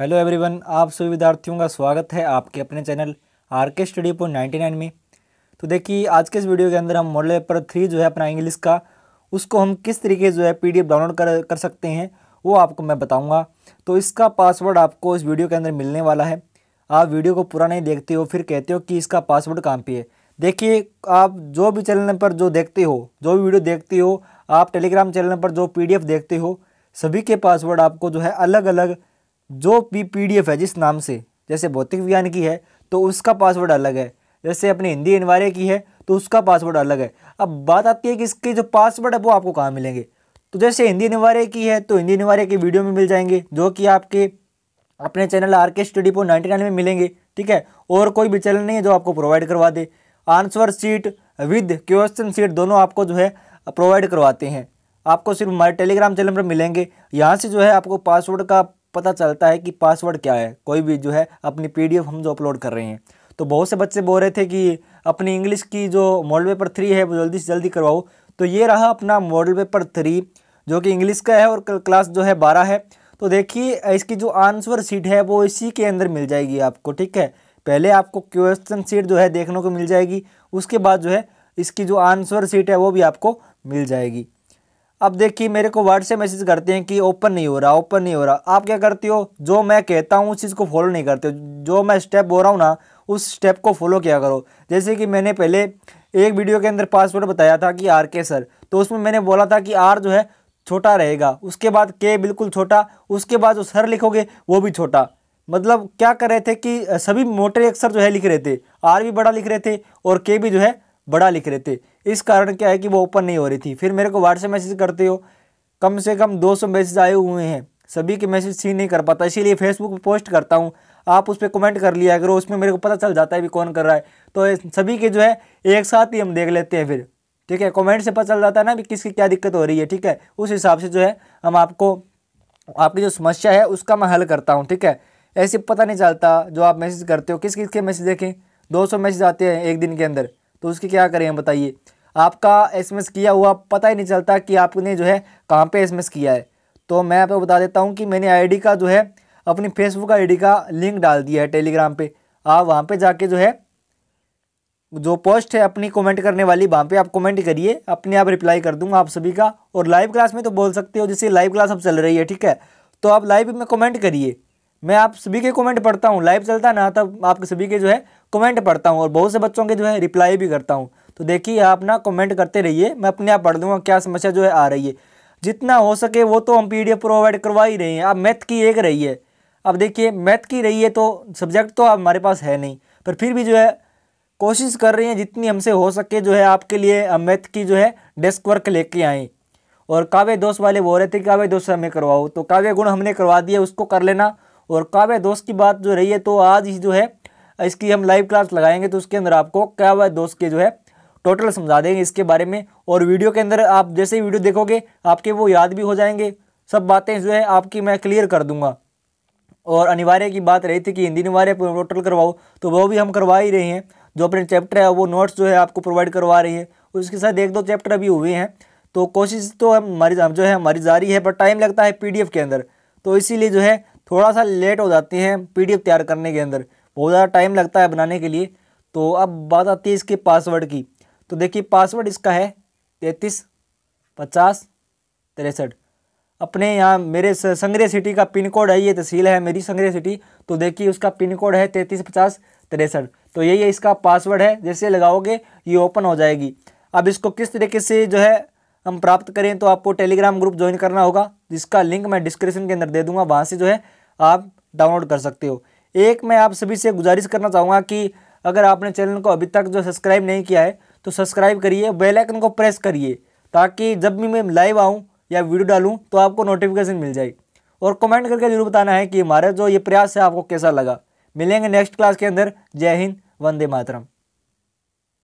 hello everyone आप सभी विद्यार्थियों का स्वागत है आपके अपने channel R K study point ninety nine में तो देखिए आज के इस वीडियो के अंदर हम मॉडल पेपर थ्री जो है अपना इंग्लिश का उसको हम किस तरीके जो है पीडीएफ डाउनलोड कर कर सकते हैं वो आपको मैं बताऊँगा तो इसका पासवर्ड आपको इस वीडियो के अंदर मिलने वाला है आप वीडियो को पूरा नहीं देखते हो फिर कहते हो कि इसका पासवर्ड कहाँ पे है देखिए आप जो भी चैनल पर जो देखते हो जो भी वीडियो देखते हो आप टेलीग्राम चैनल पर जो पी देखते हो सभी के पासवर्ड आपको जो है अलग अलग जो भी पीडीएफ है जिस नाम से जैसे भौतिक विज्ञान की है तो उसका पासवर्ड अलग है जैसे अपने हिंदी अनिवार्य की है तो उसका पासवर्ड अलग है अब बात आती है कि इसके जो पासवर्ड है वो आपको कहाँ मिलेंगे तो जैसे हिंदी अनिवार्य की है तो हिंदी अनिवार्य की वीडियो में मिल जाएंगे जो कि आपके अपने चैनल आर के स्टडी पो नाइनटी नाइन में मिलेंगे ठीक है और कोई भी चैनल नहीं है जो आपको प्रोवाइड करवा दे answer sheet with question sheet दोनों आपको जो है प्रोवाइड करवाते हैं आपको सिर्फ हमारे टेलीग्राम चैनल पर मिलेंगे यहाँ से जो है आपको पासवर्ड का पता चलता है कि पासवर्ड क्या है कोई भी जो है अपनी पी हम जो अपलोड कर रहे हैं तो बहुत से बच्चे बोल रहे थे कि अपनी इंग्लिश की जो मॉडल पेपर थ्री है वो जल्दी से जल्दी करवाओ तो ये रहा अपना मॉडल पेपर थ्री जो कि इंग्लिश का है और क्लास जो है बारह है तो देखिए इसकी जो आंसर सीट है वो इसी के अंदर मिल जाएगी आपको ठीक है पहले आपको क्वेश्चन सीट जो है देखने को मिल जाएगी उसके बाद जो है इसकी जो आंसर सीट है वो भी आपको मिल जाएगी अब देखिए मेरे को वर्ड से मैसेज करते हैं कि ओपन नहीं हो रहा ओपन नहीं हो रहा आप क्या करते हो जो मैं कहता हूँ उस चीज़ को फॉलो नहीं करते हो जो मैं स्टेप बोल रहा हूँ ना उस स्टेप को फॉलो किया करो जैसे कि मैंने पहले एक वीडियो के अंदर पासवर्ड बताया था कि आर के सर तो उसमें मैंने बोला था कि आर जो है छोटा रहेगा उसके बाद के बिल्कुल छोटा उसके बाद जो सर लिखोगे वो भी छोटा मतलब क्या कर रहे थे कि सभी मोटे अक्षर जो है लिख रहे थे आर भी बड़ा लिख रहे थे और के भी जो है बड़ा लिख रहे थे इस कारण क्या है कि वो ओपन नहीं हो रही थी फिर मेरे को व्हाट्सएप मैसेज करते हो कम से कम 200 मैसेज आए हुए हैं सभी के मैसेज सीन नहीं कर पाता इसीलिए फेसबुक पर पोस्ट करता हूँ आप उस पर कमेंट कर लिया करो उसमें मेरे को पता चल जाता है भी कौन कर रहा है तो सभी के जो है एक साथ ही हम देख लेते हैं फिर ठीक है कमेंट से पता चल जाता है ना भी किसकी क्या दिक्कत हो रही है ठीक है उस हिसाब से जो है हम आपको आपकी जो समस्या है उसका मैं हल करता हूँ ठीक है ऐसे पता नहीं चलता जो आप मैसेज करते हो किस किस के मैसेज देखें 200 मैसेज आते हैं एक दिन के अंदर तो उसकी क्या करें बताइए आपका एस किया हुआ पता ही नहीं चलता कि आपने जो है कहाँ पे एस किया है तो मैं आपको बता देता हूँ कि मैंने आईडी का जो है अपनी फेसबुक आईडी का लिंक डाल दिया है टेलीग्राम पे आप वहाँ पे जाके जो है जो पोस्ट है अपनी कमेंट करने वाली वहाँ पे आप कमेंट करिए अपने आप रिप्लाई कर दूंगा आप सभी का और लाइव क्लास में तो बोल सकते हो जैसे लाइव क्लास अब चल रही है ठीक है तो आप लाइव में कमेंट करिए मैं आप सभी के कमेंट पढ़ता हूँ लाइव चलता ना तब आपके सभी के जो है कमेंट पढ़ता हूँ और बहुत से बच्चों के जो है रिप्लाई भी करता हूँ तो देखिए आप ना कमेंट करते रहिए मैं अपने आप पढ़ दूंगा क्या समस्या जो है आ रही है जितना हो सके वो तो हम पीडीएफ प्रोवाइड करवा ही रहे हैं अब मैथ की एक रही है अब देखिए मैथ की रही है तो सब्जेक्ट तो अब हमारे पास है नहीं पर फिर भी जो है कोशिश कर रहे हैं जितनी हमसे हो सके जो है आपके लिए मैथ की जो है डेस्क वर्क लेके आएँ और काव्य दोस्त वाले बोल रहे थे काव्य दोष हमें करवाओ तो काव्य गुण हमने करवा दिया उसको कर लेना और काव्य दोष की बात जो रही है तो आज ही जो है इसकी हम लाइव क्लास लगाएंगे तो उसके अंदर आपको काव्य दोष के जो है टोटल समझा देंगे इसके बारे में और वीडियो के अंदर आप जैसे ही वीडियो देखोगे आपके वो याद भी हो जाएंगे सब बातें जो है आपकी मैं क्लियर कर दूंगा और अनिवार्य की बात रही थी कि हिंदी अनिवार्य टोटल करवाओ तो वो भी हम करवा ही रहे हैं जो अपने चैप्टर है वो नोट्स जो है आपको प्रोवाइड करवा रही है उसके साथ एक दो चैप्टर अभी हुए हैं तो कोशिश तो हम हमारी जो है हमारी जारी है पर टाइम लगता है पीडीएफ के अंदर तो इसीलिए जो है थोड़ा सा लेट हो जाती हैं पीडीएफ तैयार करने के अंदर बहुत ज़्यादा टाइम लगता है बनाने के लिए तो अब बात आती है इसके पासवर्ड की तो देखिए पासवर्ड इसका है तैंतीस पचास तिरसठ अपने यहाँ मेरे संग्रह सिटी का पिन कोड है ये तहसील है मेरी संग्रह सिटी तो देखिए उसका पिन कोड है तैंतीस पचास तिरसठ तो यही इसका पासवर्ड है जैसे लगाओगे ये ओपन हो जाएगी अब इसको किस तरीके से जो है हम प्राप्त करें तो आपको टेलीग्राम ग्रुप ज्वाइन करना होगा जिसका लिंक मैं डिस्क्रिप्शन के अंदर दे दूंगा वहाँ से जो है आप डाउनलोड कर सकते हो एक मैं आप सभी से गुजारिश करना चाहूँगा कि अगर आपने चैनल को अभी तक जो सब्सक्राइब नहीं किया है तो सब्सक्राइब करिए बेल आइकन को प्रेस करिए ताकि जब भी मैं लाइव आऊँ या वीडियो डालूँ तो आपको नोटिफिकेशन मिल जाए और कमेंट करके ज़रूर बताना है कि हमारा जो ये प्रयास है आपको कैसा लगा मिलेंगे नेक्स्ट क्लास के अंदर जय हिंद वंदे मातरम